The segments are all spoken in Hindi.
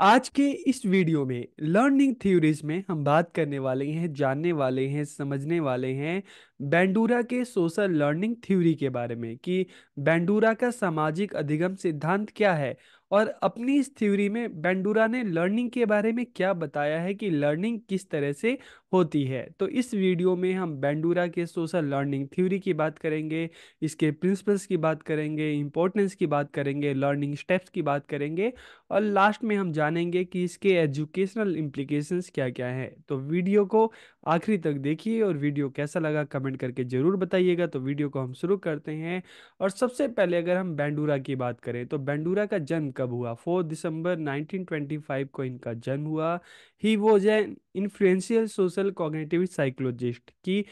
आज के इस वीडियो में लर्निंग थ्योरीज में हम बात करने वाले हैं जानने वाले हैं समझने वाले हैं बैंडूरा के सोशल लर्निंग थ्योरी के बारे में कि बैंडूरा का सामाजिक अधिगम सिद्धांत क्या है और अपनी इस थ्योरी में बैंडूरा ने लर्निंग के बारे में क्या बताया है कि लर्निंग किस तरह से होती है तो इस वीडियो में हम बैंडूरा के सोशल लर्निंग थ्योरी की बात करेंगे इसके प्रिंसिपल्स की बात करेंगे इम्पोर्टेंस की बात करेंगे लर्निंग स्टेप्स की बात करेंगे और लास्ट में हम जानेंगे कि इसके एजुकेशनल इम्प्लीकेशंस क्या क्या हैं तो वीडियो को आखिरी तक देखिए और वीडियो कैसा लगा कमेंट कमेंट करके ज़रूर बताइएगा तो वीडियो को हम शुरू करते हैं और सबसे पहले अगर हम बैंडूरा की बात करें तो बैंडूरा का जन्म कब हुआ फोर दिसंबर 1925 को इनका जन्म हुआ ही वो an influential social cognitive psychologist की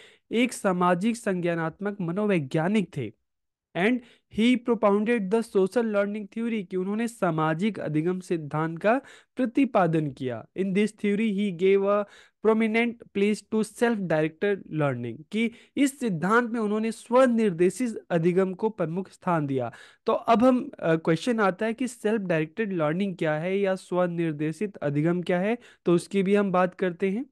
एक सामाजिक संज्ञानात्मक मनोवैज्ञानिक थे and he propounded the social learning theory कि उन्होंने सामाजिक अधिगम सिद्धांत का प्रतिपादन किया in this theory he gave a prominent place to self directed learning कि इस सिद्धांत में उन्होंने स्वनिर्देशित अधिगम को प्रमुख स्थान दिया तो अब हम क्वेश्चन uh, आता है कि सेल्फ डायरेक्टेड लर्निंग क्या है या स्वनिर्देशित अधिगम क्या है तो उसकी भी हम बात करते हैं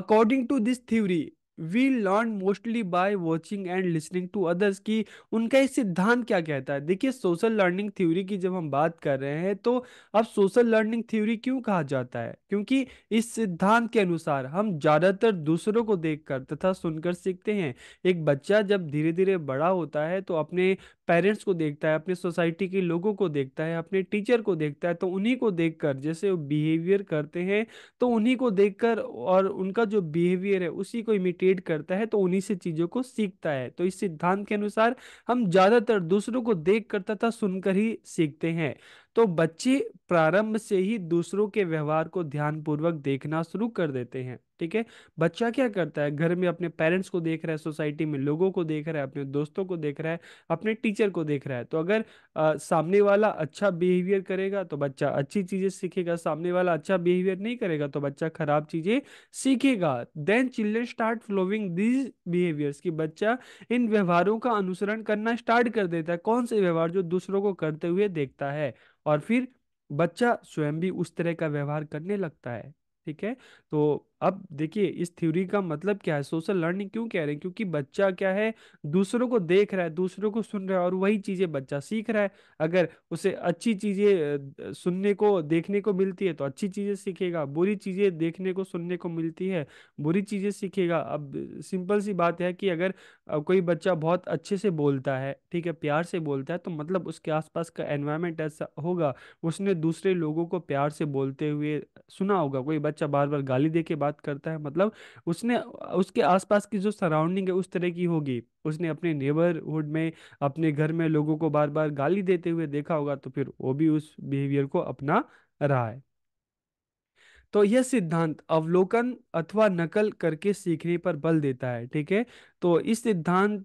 according to this theory we learn mostly by watching and listening to others की उनका ये सिद्धांत क्या कहता है देखिए सोशल लर्निंग थ्योरी की जब हम बात कर रहे हैं तो अब सोशल लर्निंग थ्योरी क्यों कहा जाता है क्योंकि इस सिद्धांत के अनुसार हम ज़्यादातर दूसरों को देख कर तथा सुनकर सीखते हैं एक बच्चा जब धीरे धीरे बड़ा होता है तो अपने पेरेंट्स को देखता है अपने सोसाइटी के लोगों को देखता है अपने टीचर को देखता है तो उन्हीं को देख कर जैसे वो बिहेवियर करते हैं तो उन्हीं को देख कर और उनका जो बिहेवियर है उसी को इमिटेट इमिटेट करता है तो उन्हीं से चीजों को सीखता है तो इस सिद्धांत के अनुसार हम ज्यादातर दूसरों को देख कर तथा सुनकर ही सीखते हैं तो बच्चे प्रारंभ से ही दूसरों के व्यवहार को ध्यानपूर्वक देखना शुरू कर देते हैं ठीक है बच्चा क्या करता है घर में अपने पेरेंट्स को देख रहा है सोसाइटी में लोगों को देख रहा है अपने दोस्तों को देख रहा है अपने टीचर को देख रहा है तो अगर आ, सामने वाला अच्छा बिहेवियर करेगा तो बच्चा अच्छी चीजें सीखेगा सामने वाला अच्छा बिहेवियर नहीं करेगा तो बच्चा खराब चीजें सीखेगा then children start following these behaviours की बच्चा इन व्यवहारों का अनुसरण करना स्टार्ट कर देता है कौन से व्यवहार जो दूसरों को करते हुए देखता है और फिर बच्चा स्वयं भी उस तरह का व्यवहार करने लगता है ठीक है तो अब देखिए इस थ्योरी का मतलब क्या है सोशल लर्निंग क्यों कह रहे हैं क्योंकि बच्चा क्या है दूसरों को देख रहा है दूसरों को सुन रहा है और वही चीजें बच्चा सीख रहा है अगर उसे अच्छी चीजें सुनने को देखने को मिलती है तो अच्छी चीजें सीखेगा बुरी चीजें देखने को सुनने को मिलती है बुरी चीजें सीखेगा अब सिंपल सी बात है कि अगर कोई बच्चा बहुत अच्छे से बोलता है ठीक है प्यार से बोलता है तो मतलब उसके आसपास का एनवायरमेंट ऐसा होगा उसने दूसरे लोगों को प्यार से बोलते हुए सुना होगा कोई बच्चा बार बार गाली दे के बात करता है मतलब उसने उसके आसपास की जो सराउंडिंग है उस तरह की होगी उसने अपने नेबरहुड में अपने घर में लोगों को बार बार गाली देते हुए देखा होगा तो फिर वो भी उस बिहेवियर को अपना रहा है तो यह सिद्धांत अवलोकन अथवा नकल करके सीखने पर बल देता है ठीक है तो इस सिद्धांत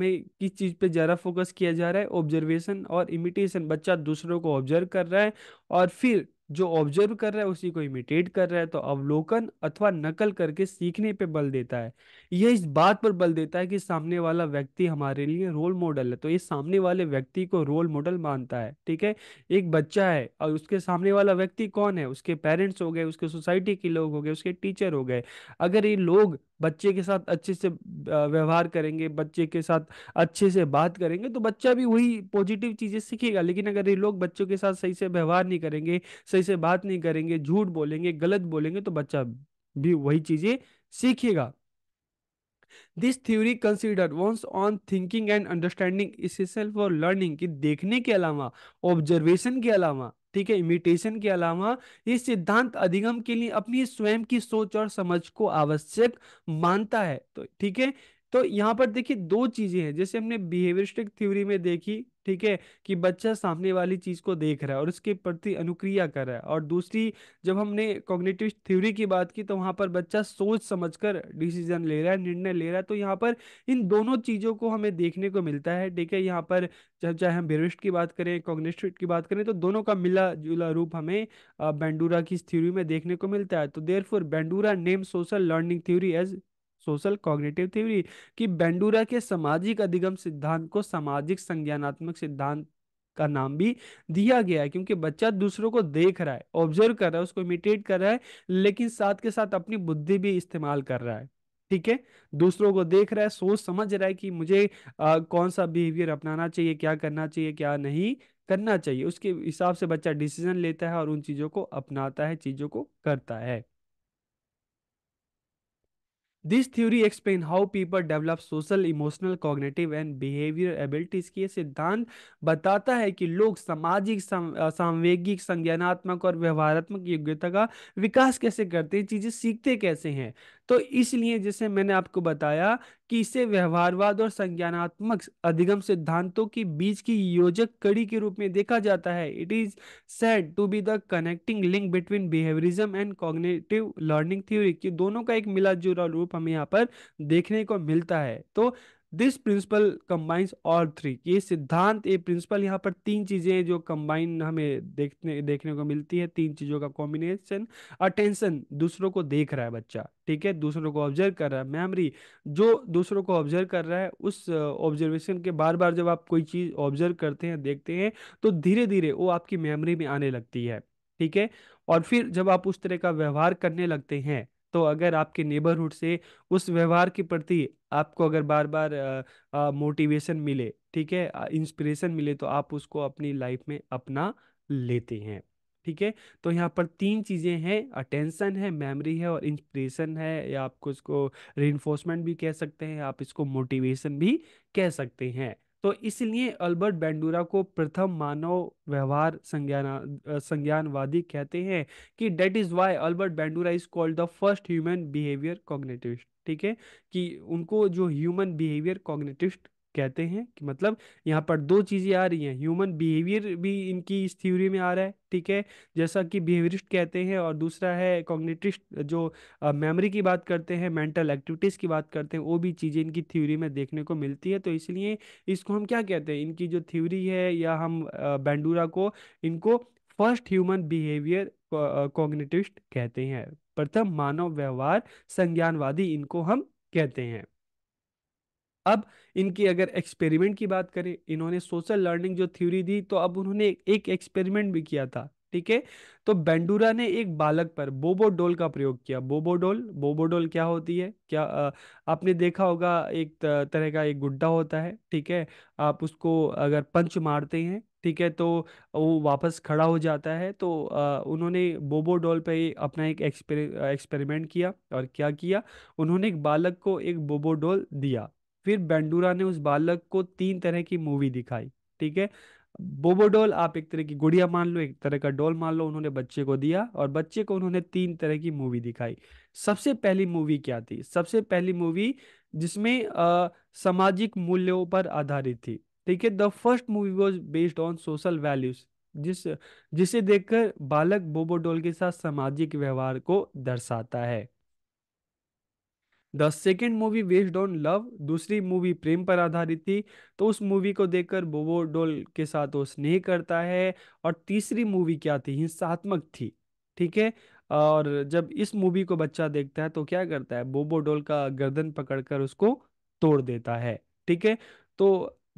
में किस चीज़ पे ज़्यादा फोकस किया जा रहा है ऑब्जर्वेशन और इमिटेशन बच्चा दूसरों को ऑब्जर्व कर रहा है और फिर जो ऑब्जर्व कर रहा है उसी को इमिटेट कर रहा है तो अवलोकन अथवा नकल करके सीखने पे बल देता है यह इस बात पर बल देता है कि सामने वाला व्यक्ति हमारे लिए रोल मॉडल है तो ये सामने वाले व्यक्ति को रोल मॉडल मानता है ठीक है एक बच्चा है और उसके सामने वाला व्यक्ति कौन है उसके पेरेंट्स हो गए उसके सोसाइटी के लोग हो गए उसके टीचर हो गए अगर ये लोग बच्चे के साथ अच्छे से व्यवहार करेंगे बच्चे के साथ अच्छे से बात करेंगे तो बच्चा भी वही पॉजिटिव चीजें सीखेगा लेकिन अगर ये लोग बच्चों के साथ सही से व्यवहार नहीं करेंगे सही से बात नहीं करेंगे झूठ बोलेंगे गलत बोलेंगे तो बच्चा भी वही चीजें सीखेगा this theory consider once on thinking and understanding for learning की देखने के अलावा ऑब्जर्वेशन के अलावा ठीक है इमिटेशन के अलावा ये सिद्धांत अधिगम के लिए अपनी स्वयं की सोच और समझ को आवश्यक मानता है तो ठीक है तो यहाँ पर देखिए दो चीजें हैं जैसे हमने बिहेवियरिस्टिक थ्योरी में देखी ठीक है कि बच्चा सामने वाली चीज को देख रहा है और उसके प्रति अनुक्रिया कर रहा है और दूसरी जब हमने कॉग्निटिव थ्योरी की बात की तो वहां पर बच्चा सोच समझकर डिसीजन ले रहा है निर्णय ले रहा है तो यहाँ पर इन दोनों चीजों को हमें देखने को मिलता है ठीक है यहाँ पर चाहे हम बिरिस्ट की बात करें कॉग्निटिव की बात करें तो दोनों का मिला जुला रूप हमें बेंडूरा की इस थ्योरी में देखने को मिलता है तो there Bandura name social learning theory as social cognitive theory कि बेंडूरा के सामाजिक अधिगम सिद्धांत को सामाजिक संज्ञानात्मक सिद्धांत का नाम भी दिया गया है क्योंकि बच्चा दूसरों को देख रहा है ऑब्जर्व कर रहा है उसको इमिटेट कर रहा है लेकिन साथ के साथ अपनी बुद्धि भी इस्तेमाल कर रहा है ठीक है दूसरों को देख रहा है सोच समझ रहा है कि मुझे आ, कौन सा बिहेवियर अपनाना चाहिए क्या करना चाहिए क्या नहीं करना चाहिए उसके हिसाब से बच्चा डिसीजन लेता है और उन चीज़ों को अपनाता है चीज़ों को करता है this theory explain how people develop social emotional cognitive and behaviour abilities की सिद्धांत बताता है कि लोग सामाजिक सांवेगिक संज्ञानात्मक और व्यवहारात्मक योग्यता का विकास कैसे करते हैं चीजें सीखते कैसे हैं तो इसलिए जैसे मैंने आपको बताया कि इसे व्यवहारवाद और संज्ञानात्मक अधिगम सिद्धांतों के बीच की योजक कड़ी के रूप में देखा जाता है it is said to be the connecting link between behaviourism and cognitive learning theory कि दोनों का एक मिला जुला रूप हमें यहाँ पर देखने को मिलता है तो this principle combines all three ये सिद्धांत ये प्रिंसिपल यहाँ पर तीन चीजें हैं जो कंबाइन हमें देखने देखने को मिलती है तीन चीजों का कॉम्बिनेशन अटेंशन दूसरों को देख रहा है बच्चा ठीक है दूसरों को ऑब्जर्व कर रहा है मेमोरी जो दूसरों को ऑब्जर्व कर रहा है उस ऑब्जर्वेशन के बार बार जब आप कोई चीज ऑब्जर्व करते हैं देखते हैं तो धीरे धीरे वो आपकी मेमोरी में आने लगती है ठीक है और फिर जब आप उस तरह का व्यवहार करने लगते हैं तो अगर आपके नेबरहुड से उस व्यवहार के प्रति आपको अगर बार बार मोटिवेशन मिले ठीक है इंस्पिरेशन मिले तो आप उसको अपनी लाइफ में अपना लेते हैं ठीक है तो यहाँ पर तीन चीज़ें हैं अटेंशन है मेमोरी है और इंस्पिरेशन है या आपको इसको रेनफोर्समेंट भी कह सकते हैं आप इसको मोटिवेशन भी कह सकते हैं तो इसलिए अल्बर्ट बेंडूरा को प्रथम मानव व्यवहार संज्ञान संज्ञानवादी कहते हैं कि that is why Albert Bandura is called the first human behaviour cognitivist ठीक है कि उनको जो ह्यूमन बिहेवियर कॉग्नेटिविस्ट कहते हैं कि मतलब यहाँ पर दो चीज़ें आ रही हैं ह्यूमन बिहेवियर भी इनकी इस थ्योरी में आ रहा है ठीक है जैसा कि बिहेवियरिस्ट कहते हैं और दूसरा है कॉग्निटिस्ट जो मेमोरी की बात करते हैं मेंटल एक्टिविटीज़ की बात करते हैं वो भी चीज़ें इनकी थ्योरी में देखने को मिलती है तो इसलिए इसको हम क्या कहते हैं इनकी जो थ्योरी है या हम बेंडूरा को इनको फर्स्ट ह्यूमन बिहेवियर कॉग्निटिस्ट कहते हैं प्रथम मानव व्यवहार संज्ञानवादी इनको हम कहते हैं अब इनकी अगर एक्सपेरिमेंट की बात करें इन्होंने सोशल लर्निंग जो थ्योरी दी तो अब उन्होंने एक एक्सपेरिमेंट भी किया था ठीक है तो बेंडूरा ने एक बालक पर बोबोडोल का प्रयोग किया बोबोडोल बोबोडोल क्या होती है क्या आ, आपने देखा होगा एक तरह का एक गुड्डा होता है ठीक है आप उसको अगर पंच मारते हैं ठीक है तो वो वापस खड़ा हो जाता है तो आ, उन्होंने बोबोडोल पे अपना एक एक्सपेरिमेंट किया और क्या किया उन्होंने एक बालक को एक बोबोडोल दिया फिर बेंडूरा ने उस बालक को तीन तरह की मूवी दिखाई ठीक है बोबोडोल आप एक तरह की गुड़िया मान लो एक तरह का डोल मान लो उन्होंने बच्चे को दिया और बच्चे को उन्होंने तीन तरह की मूवी दिखाई सबसे पहली मूवी क्या थी सबसे पहली मूवी जिसमें सामाजिक मूल्यों पर आधारित थी ठीक है the first movie was based on social values जिस जिसे देखकर बालक बोबोडोल के साथ सामाजिक व्यवहार को दर्शाता है the second movie based on love दूसरी मूवी प्रेम पर आधारित थी तो उस मूवी को देखकर बोबो डोल के साथ वो स्नेह करता है और तीसरी मूवी क्या थी हिंसात्मक थी ठीक है और जब इस मूवी को बच्चा देखता है तो क्या करता है बोबो डोल का गर्दन पकड़कर उसको तोड़ देता है ठीक है तो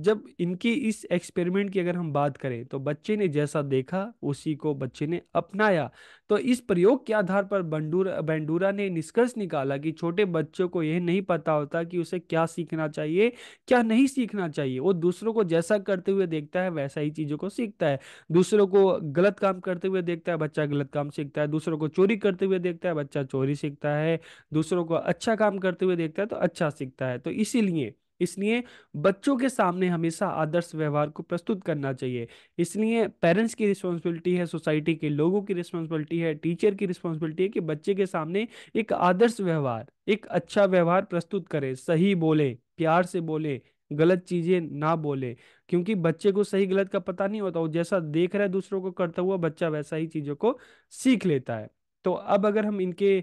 जब इनकी इस एक्सपेरिमेंट की अगर हम बात करें तो बच्चे ने जैसा देखा उसी को बच्चे ने अपनाया तो इस प्रयोग के आधार पर बंडूरा बेंडूरा ने निष्कर्ष निकाला कि छोटे बच्चों को यह नहीं पता होता कि उसे क्या सीखना चाहिए क्या नहीं सीखना चाहिए वो दूसरों को जैसा करते हुए देखता है वैसा ही चीज़ों को सीखता है दूसरों को गलत काम करते हुए देखता है बच्चा गलत काम सीखता है दूसरों को चोरी करते हुए देखता है बच्चा चोरी सीखता है दूसरों को अच्छा काम करते हुए देखता है तो अच्छा सीखता है तो इसीलिए इसलिए बच्चों के सामने हमेशा आदर्श व्यवहार को प्रस्तुत करना चाहिए इसलिए पेरेंट्स की रिस्पॉन्सिबिलिटी है सोसाइटी के लोगों की रिस्पॉन्सिबिलिटी है टीचर की रिस्पॉन्सिबिलिटी है कि बच्चे के सामने एक आदर्श व्यवहार एक अच्छा व्यवहार प्रस्तुत करें सही बोले प्यार से बोले गलत चीजें ना बोले क्योंकि बच्चे को सही गलत का पता नहीं होता वो जैसा देख रहा है दूसरों को करता हुआ बच्चा वैसा ही चीजों को सीख लेता है तो अब अगर हम इनके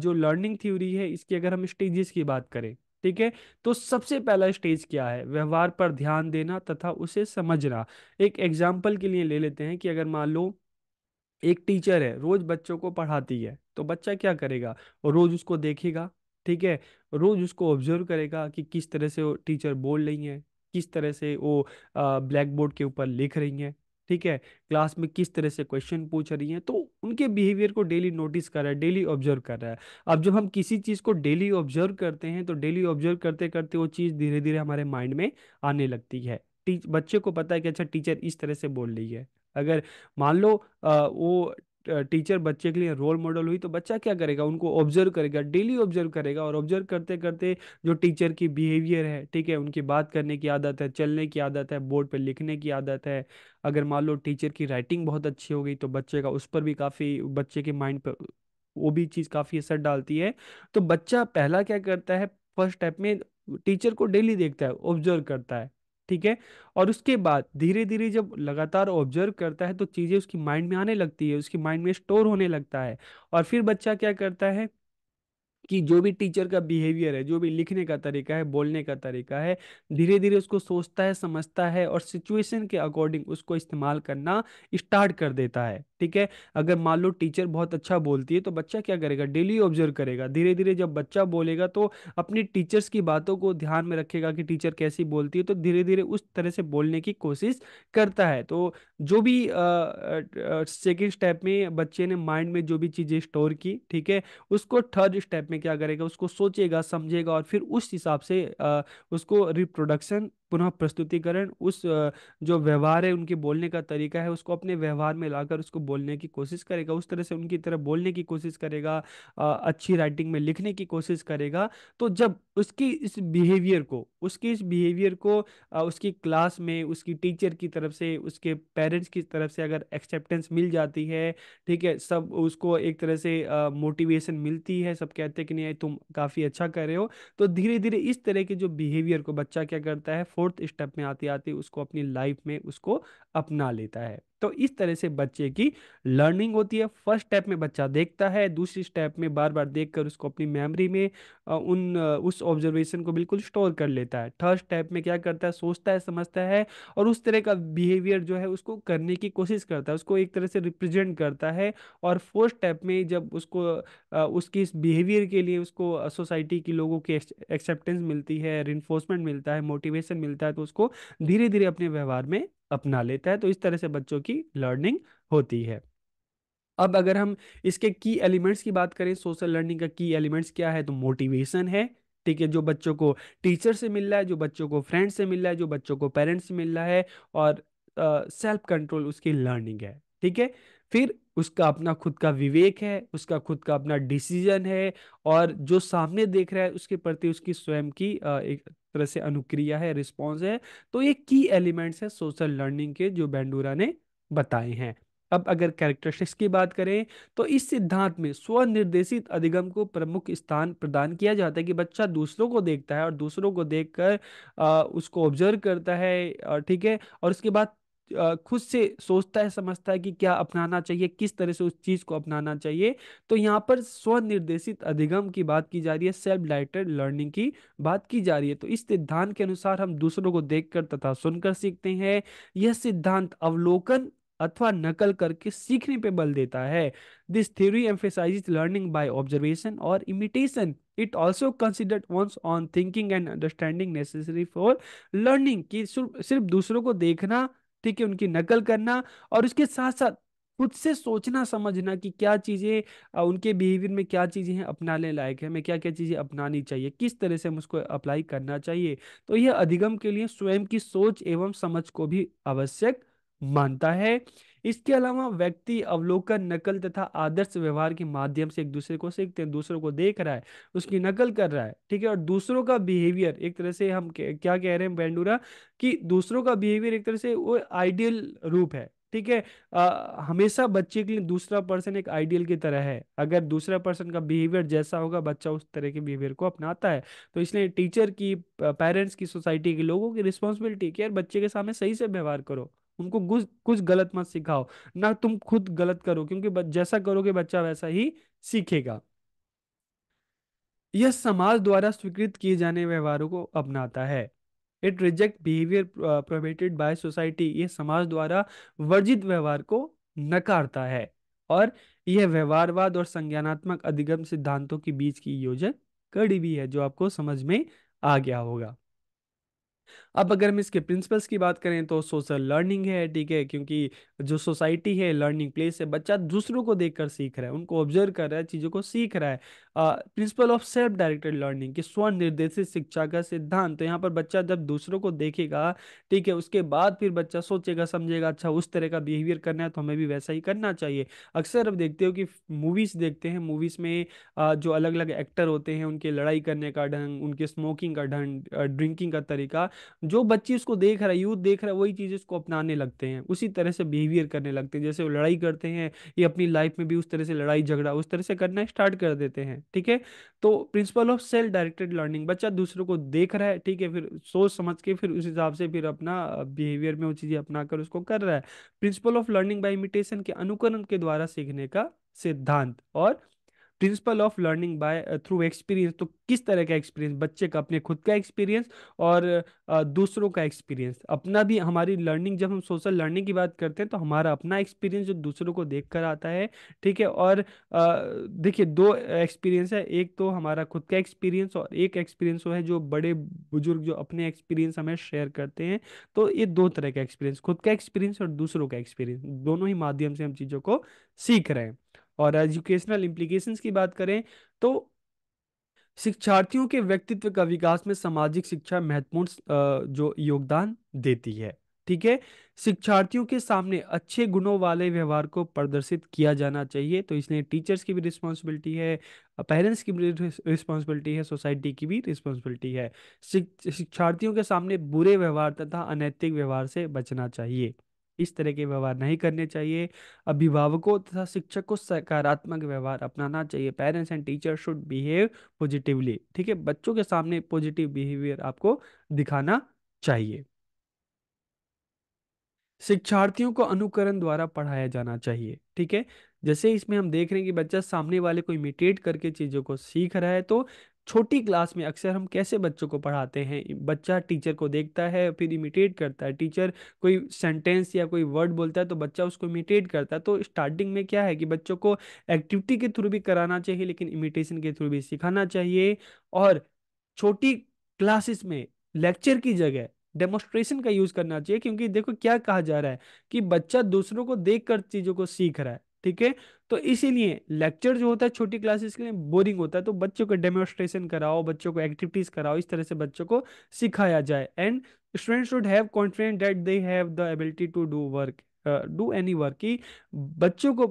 जो लर्निंग थ्योरी है इसकी अगर हम स्टेजेस की बात करें ठीक है तो सबसे पहला स्टेज क्या है व्यवहार पर ध्यान देना तथा उसे समझना एक एग्जाम्पल के लिए ले लेते हैं कि अगर मान लो एक टीचर है रोज बच्चों को पढ़ाती है तो बच्चा क्या करेगा रोज उसको देखेगा ठीक है रोज उसको ऑब्जर्व करेगा कि किस तरह से वो टीचर बोल रही है किस तरह से वो ब्लैक बोर्ड के ऊपर लिख रही हैं ठीक है क्लास में किस तरह से क्वेश्चन पूछ रही हैं तो उनके बिहेवियर को डेली नोटिस कर रहा है डेली ऑब्जर्व कर रहा है अब जब हम किसी चीज़ को डेली ऑब्जर्व करते हैं तो डेली ऑब्जर्व करते करते वो चीज़ धीरे धीरे हमारे माइंड में आने लगती है टीच बच्चे को पता है कि अच्छा टीचर इस तरह से बोल रही है अगर मान लो वो टीचर बच्चे के लिए रोल मॉडल हुई तो बच्चा क्या करेगा उनको ऑब्जर्व करेगा डेली ऑब्जर्व करेगा और ऑब्जर्व करते करते जो टीचर की बिहेवियर है ठीक है उनकी बात करने की आदत है चलने की आदत है बोर्ड पर लिखने की आदत है अगर मान लो टीचर की राइटिंग बहुत अच्छी हो गई तो बच्चे का उस पर भी काफ़ी बच्चे के माइंड पर वो भी चीज़ काफ़ी असर डालती है तो बच्चा पहला क्या करता है फर्स्ट स्टेप में टीचर को डेली देखता है ऑब्जर्व करता है ठीक है और उसके बाद धीरे धीरे जब लगातार ऑब्जर्व करता है तो चीज़ें उसकी माइंड में आने लगती है उसकी माइंड में स्टोर होने लगता है और फिर बच्चा क्या करता है कि जो भी टीचर का बिहेवियर है जो भी लिखने का तरीका है बोलने का तरीका है धीरे धीरे उसको सोचता है समझता है और सिचुएशन के अकॉर्डिंग उसको इस्तेमाल करना स्टार्ट कर देता है ठीक है अगर मान लो टीचर बहुत अच्छा बोलती है तो बच्चा क्या करेगा डेली ऑब्जर्व करेगा धीरे धीरे जब बच्चा बोलेगा तो अपनी टीचर्स की बातों को ध्यान में रखेगा कि टीचर कैसी बोलती है तो धीरे धीरे उस तरह से बोलने की कोशिश करता है तो जो भी सेकेंड स्टेप में बच्चे ने माइंड में जो भी चीज़ें स्टोर की ठीक है उसको थर्ड स्टेप में क्या करेगा उसको सोचेगा समझेगा और फिर उस हिसाब से उसको रिप्रोडक्शन पुनः प्रस्तुतिकरण उस जो व्यवहार है उनके बोलने का तरीका है उसको अपने व्यवहार में लाकर उसको बोलने की कोशिश करेगा उस तरह से उनकी तरह बोलने की कोशिश करेगा अच्छी राइटिंग में लिखने की कोशिश करेगा तो जब उसकी इस बिहेवियर को उसके इस बिहेवियर को उसकी क्लास में उसकी टीचर की तरफ से उसके पेरेंट्स की तरफ से अगर एक्सेप्टेंस मिल जाती है ठीक है सब उसको एक तरह से मोटिवेशन मिलती है सब कहते हैं कि नहीं तुम काफ़ी अच्छा कर रहे हो तो धीरे धीरे इस तरह के जो बिहेवियर को बच्चा क्या करता है फोर्थ स्टेप में आती आती उसको अपनी लाइफ में उसको अपना लेता है तो इस तरह से बच्चे की लर्निंग होती है फर्स्ट स्टेप में बच्चा देखता है दूसरी स्टेप में बार बार देख कर उसको अपनी मेमोरी में उन उस ऑब्जर्वेशन को बिल्कुल स्टोर कर लेता है थर्ड स्टेप में क्या करता है सोचता है समझता है और उस तरह का बिहेवियर जो है उसको करने की कोशिश करता है उसको एक तरह से रिप्रेजेंट करता है और फोर्थ स्टेप में जब उसको उसकी इस बिहेवियर के लिए उसको सोसाइटी के लोगों की एक्सेप्टेंस मिलती है रिन्फोर्समेंट मिलता है मोटिवेशन मिलता है तो उसको धीरे धीरे अपने व्यवहार में अपना लेता है तो इस तरह से बच्चों की लर्निंग होती है अब अगर हम इसके की एलिमेंट्स की बात करें सोशल लर्निंग का की एलिमेंट्स क्या है तो मोटिवेशन है ठीक है जो बच्चों को टीचर से मिल रहा है जो बच्चों को फ्रेंड से मिल रहा है जो बच्चों को पेरेंट्स से मिल रहा है और सेल्फ कंट्रोल उसकी लर्निंग है ठीक है फिर उसका अपना खुद का विवेक है उसका खुद का अपना डिसीजन है और जो सामने देख रहा है उसके प्रति उसकी स्वयं की एक तरह से अनुक्रिया है रिस्पॉन्स है तो ये की एलिमेंट्स है सोशल लर्निंग के जो बेंडूरा ने बताए हैं अब अगर कैरेक्टरिस्टिक्स की बात करें तो इस सिद्धांत में स्वनिर्देशित अधिगम को प्रमुख स्थान प्रदान किया जाता है कि बच्चा दूसरों को देखता है और दूसरों को देखकर उसको ऑब्जर्व करता है ठीक है और उसके बाद खुद से सोचता है समझता है कि क्या अपनाना चाहिए किस तरह से उस चीज़ को अपनाना चाहिए तो यहाँ पर स्वनिर्देशित अधिगम की बात की जा रही है सेल्फ डायरेक्टेड लर्निंग की बात की जा रही है तो इस सिद्धांत के अनुसार हम दूसरों को देखकर तथा सुनकर सीखते हैं यह सिद्धांत अवलोकन अथवा नकल करके सीखने पे बल देता है this theory emphasize learning by observation और imitation it also considered once on thinking and understanding necessary for learning की सिर्फ दूसरों को देखना ठीक है उनकी नकल करना और उसके साथ साथ खुद से सोचना समझना कि क्या चीज़ें उनके बिहेवियर में क्या चीज़ें हैं अपनाने लायक है हमें क्या क्या चीज़ें अपनानी चाहिए किस तरह से हम उसको अप्लाई करना चाहिए तो यह अधिगम के लिए स्वयं की सोच एवं समझ को भी आवश्यक मानता है इसके अलावा व्यक्ति अवलोकन नकल तथा आदर्श व्यवहार के माध्यम से एक दूसरे को सीखते हैं दूसरों को देख रहा है उसकी नकल कर रहा है ठीक है और दूसरों का बिहेवियर एक तरह से हम क्या कह रहे हैं बेंडूरा कि दूसरों का बिहेवियर एक तरह से वो आइडियल रूप है ठीक है हमेशा बच्चे के लिए दूसरा पर्सन एक आइडियल की तरह है अगर दूसरा पर्सन का बिहेवियर जैसा होगा बच्चा उस तरह के बिहेवियर को अपनाता है तो इसलिए टीचर की पेरेंट्स की सोसाइटी के लोगों की रिस्पॉन्सिबिलिटी कि यार बच्चे के सामने सही से व्यवहार करो उनको कुछ कुछ गलत मत सिखाओ ना तुम खुद गलत करो क्योंकि जैसा करोगे बच्चा वैसा ही सीखेगा यह समाज द्वारा स्वीकृत किए जाने व्यवहारों को अपनाता है it reject behaviour promoted by society यह समाज द्वारा वर्जित व्यवहार को नकारता है और यह व्यवहारवाद और संज्ञानात्मक अधिगम सिद्धांतों के बीच की योजना कड़ी भी है जो आपको समझ में आ गया होगा अब अगर हम इसके प्रिंसिपल्स की बात करें तो सोशल लर्निंग है ठीक है क्योंकि जो सोसाइटी है लर्निंग प्लेस है बच्चा दूसरों को देखकर सीख रहा है उनको ऑब्जर्व कर रहा है चीज़ों को सीख रहा है principle of self directed learning कि स्व निर्देशित शिक्षा का सिद्धांत तो यहाँ पर बच्चा जब दूसरों को देखेगा ठीक है उसके बाद फिर बच्चा सोचेगा समझेगा अच्छा उस तरह का बिहेवियर करना है तो हमें भी वैसा ही करना चाहिए अक्सर अब देखते हो कि मूवीज़ देखते हैं मूवीज़ में जो अलग अलग एक्टर होते हैं उनके लड़ाई करने का ढंग उनके स्मोकिंग का ढंग ड्रिंकिंग का तरीका जो बच्ची उसको देख रहा है यूथ देख रहा है वही चीज़ उसको अपनाने लगते हैं उसी तरह से बिहेवियर करने लगते हैं जैसे वो लड़ाई करते हैं ये अपनी लाइफ में भी उस तरह से लड़ाई झगड़ा उस तरह से करना स्टार्ट कर देते हैं ठीक है तो principle of self directed learning बच्चा दूसरों को देख रहा है ठीक है फिर सोच समझ के फिर उस हिसाब से फिर अपना बिहेवियर में वो चीज़ें अपना कर उसको कर रहा है principle of learning by imitation के अनुकरण के द्वारा सीखने का सिद्धांत और principle of learning by through experience तो किस तरह का एक्सपीरियंस बच्चे का अपने खुद का एक्सपीरियंस और दूसरों का एक्सपीरियंस अपना भी हमारी लर्निंग जब हम सोशल लर्निंग की बात करते हैं तो हमारा अपना एक्सपीरियंस जो दूसरों को देख कर आता है ठीक है और देखिए दो एक्सपीरियंस है एक तो हमारा खुद का एक्सपीरियंस और एक एक्सपीरियंस वो है जो बड़े बुजुर्ग जो अपने एक्सपीरियंस हमें शेयर करते हैं तो ये दो तरह का एक्सपीरियंस खुद का एक्सपीरियंस और दूसरों का एक्सपीरियंस दोनों ही माध्यम से हम चीज़ों को सीख रहे हैं और एजुकेशनल इम्प्लीकेशन की बात करें तो शिक्षार्थियों के व्यक्तित्व का विकास में सामाजिक शिक्षा महत्वपूर्ण जो योगदान देती है ठीक है शिक्षार्थियों के सामने अच्छे गुणों वाले व्यवहार को प्रदर्शित किया जाना चाहिए तो इसलिए टीचर्स की भी रिस्पॉन्सिबिलिटी है पेरेंट्स की भी रिस्पॉन्सिबिलिटी है सोसाइटी की भी रिस्पॉन्सिबिलिटी है शिक्षार्थियों के सामने बुरे व्यवहार तथा अनैतिक व्यवहार से बचना चाहिए इस तरह के व्यवहार नहीं करने चाहिए अभिभावकों तथा शिक्षक को सकारात्मक व्यवहार अपनाना चाहिए parents and teacher should behave positively ठीक है बच्चों के सामने पॉजिटिव बिहेवियर आपको दिखाना चाहिए शिक्षार्थियों को अनुकरण द्वारा पढ़ाया जाना चाहिए ठीक है जैसे इसमें हम देख रहे हैं कि बच्चा सामने वाले को इमिटेट करके चीज़ों को सीख रहा है तो छोटी क्लास में अक्सर हम कैसे बच्चों को पढ़ाते हैं बच्चा टीचर को देखता है फिर इमिटेट करता है टीचर कोई सेंटेंस या कोई वर्ड बोलता है तो बच्चा उसको इमिटेट करता है तो स्टार्टिंग में क्या है कि बच्चों को एक्टिविटी के थ्रू भी कराना चाहिए लेकिन इमिटेशन के थ्रू भी सिखाना चाहिए और छोटी क्लासेस में लेक्चर की जगह डेमोस्ट्रेशन का यूज करना चाहिए क्योंकि देखो क्या कहा जा रहा है कि बच्चा दूसरों को देख कर चीज़ों को सीख रहा है ठीक है तो इसीलिए लेक्चर जो होता है छोटी क्लासेस के लिए बोरिंग होता है तो बच्चों को डेमोस्ट्रेशन कराओ बच्चों को एक्टिविटीज कराओ इस तरह से बच्चों को सिखाया जाए and student should have confident that they have the ability to do work do any work कि बच्चों को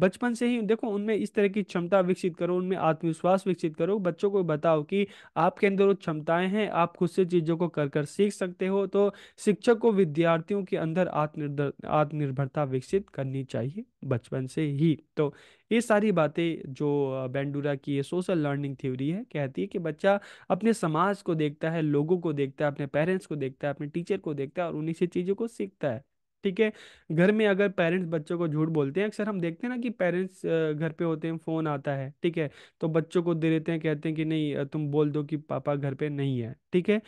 बचपन से ही देखो उनमें इस तरह की क्षमता विकसित करो उनमें आत्मविश्वास विकसित करो बच्चों को बताओ कि आपके अंदर वो क्षमताएं हैं आप खुद से चीज़ों को कर कर सीख सकते हो तो शिक्षक को विद्यार्थियों के अंदर आत्मनिर्भर आत्मनिर्भरता विकसित करनी चाहिए बचपन से ही तो ये सारी बातें जो बेंडूरा की ये सोशल लर्निंग थ्योरी है कहती है कि बच्चा अपने समाज को देखता है लोगों को देखता है अपने पेरेंट्स को देखता है अपने टीचर को देखता है और उन्हीं से चीज़ों को सीखता है ठीक है घर में अगर पेरेंट्स बच्चों को झूठ बोलते हैं अक्सर हम देखते हैं ना कि पेरेंट्स घर पे होते हैं फ़ोन आता है ठीक है तो बच्चों को दे देते हैं कहते हैं कि नहीं तुम बोल दो कि पापा घर पे नहीं है ठीक है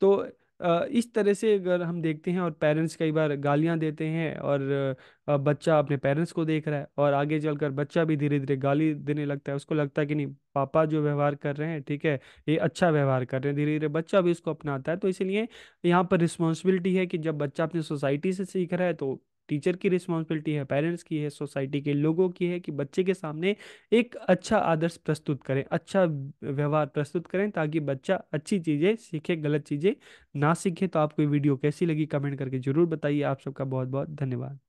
तो इस तरह से अगर हम देखते हैं और पेरेंट्स कई बार गालियां देते हैं और बच्चा अपने पेरेंट्स को देख रहा है और आगे चलकर बच्चा भी धीरे धीरे गाली देने लगता है उसको लगता है कि नहीं पापा जो व्यवहार कर रहे हैं ठीक है ये अच्छा व्यवहार कर रहे हैं धीरे धीरे बच्चा भी उसको अपनाता है तो इसीलिए यहाँ पर रिस्पॉन्सिबिलिटी है कि जब बच्चा अपनी सोसाइटी से सीख रहा है तो टीचर की रिस्पॉन्सिबिलिटी है पेरेंट्स की है सोसाइटी के लोगों की है कि बच्चे के सामने एक अच्छा आदर्श प्रस्तुत करें अच्छा व्यवहार प्रस्तुत करें ताकि बच्चा अच्छी चीज़ें सीखे गलत चीज़ें ना सीखे तो आपको वीडियो कैसी लगी कमेंट करके ज़रूर बताइए आप सबका बहुत बहुत धन्यवाद